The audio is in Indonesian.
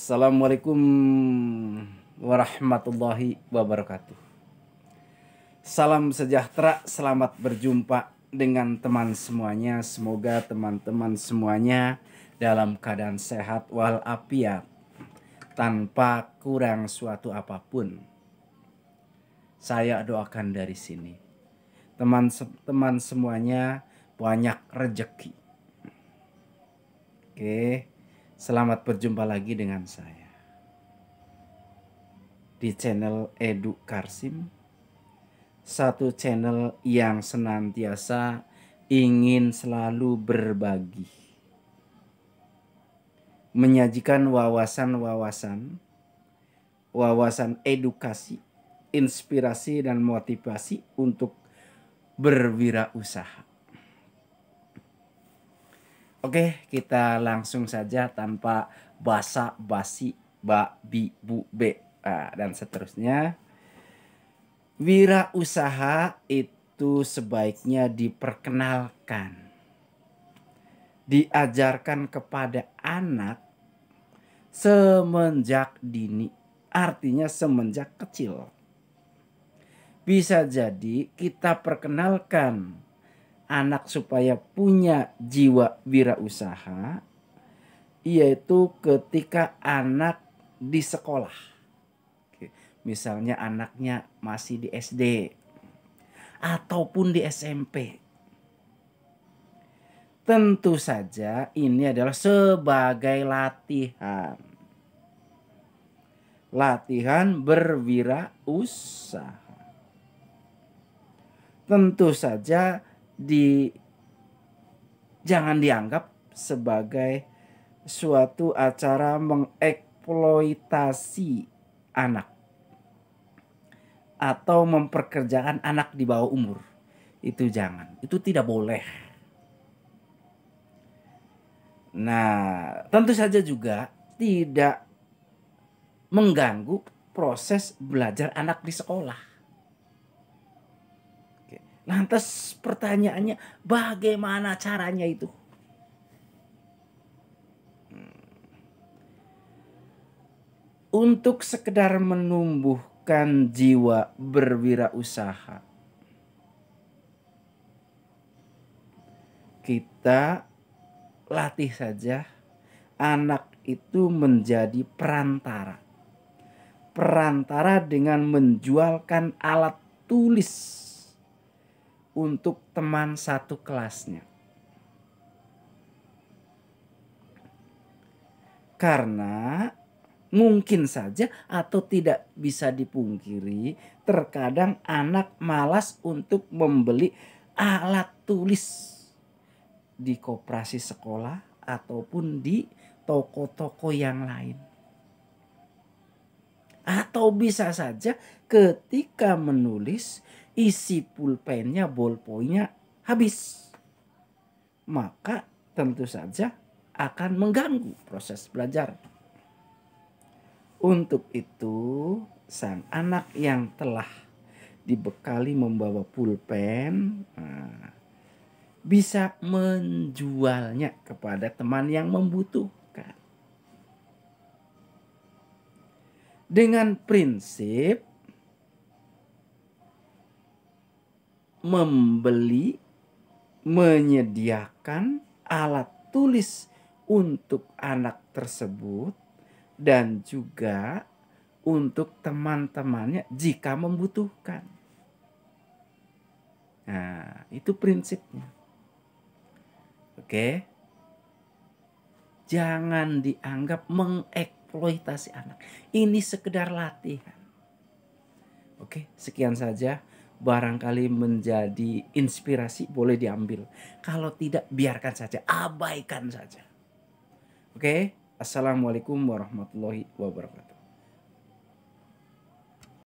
Assalamualaikum warahmatullahi wabarakatuh. Salam sejahtera, selamat berjumpa dengan teman semuanya. Semoga teman-teman semuanya dalam keadaan sehat walafiat tanpa kurang suatu apapun. Saya doakan dari sini. Teman-teman semuanya banyak rejeki. Oke. Okay Selamat berjumpa lagi dengan saya di channel Edu Karsim. Satu channel yang senantiasa ingin selalu berbagi. Menyajikan wawasan-wawasan, wawasan edukasi, inspirasi dan motivasi untuk berwirausaha. Oke, kita langsung saja tanpa basa basi ba bi bu be ah, dan seterusnya. Wirausaha itu sebaiknya diperkenalkan. Diajarkan kepada anak semenjak dini, artinya semenjak kecil. Bisa jadi kita perkenalkan anak supaya punya jiwa wirausaha yaitu ketika anak di sekolah. Misalnya anaknya masih di SD ataupun di SMP. Tentu saja ini adalah sebagai latihan. Latihan berwirausaha. Tentu saja di jangan dianggap sebagai suatu acara mengeksploitasi anak atau memperkerjakan anak di bawah umur. Itu jangan, itu tidak boleh. Nah, tentu saja juga tidak mengganggu proses belajar anak di sekolah. Lantas pertanyaannya bagaimana caranya itu? Untuk sekedar menumbuhkan jiwa berwirausaha. Kita latih saja anak itu menjadi perantara. Perantara dengan menjualkan alat tulis untuk teman satu kelasnya. Karena mungkin saja atau tidak bisa dipungkiri, terkadang anak malas untuk membeli alat tulis di koperasi sekolah ataupun di toko-toko yang lain. Atau bisa saja ketika menulis isi pulpennya, bolpoinnya habis. Maka tentu saja akan mengganggu proses belajar. Untuk itu, sang anak yang telah dibekali membawa pulpen nah, bisa menjualnya kepada teman yang membutuhkan. Dengan prinsip membeli, menyediakan alat tulis untuk anak tersebut dan juga untuk teman-temannya jika membutuhkan. Nah, itu prinsipnya. Oke. Jangan dianggap mengeksploitasi anak. Ini sekedar latihan. Oke, sekian saja barangkali menjadi inspirasi boleh diambil. Kalau tidak biarkan saja, abaikan saja. Oke, okay? assalamualaikum warahmatullahi wabarakatuh.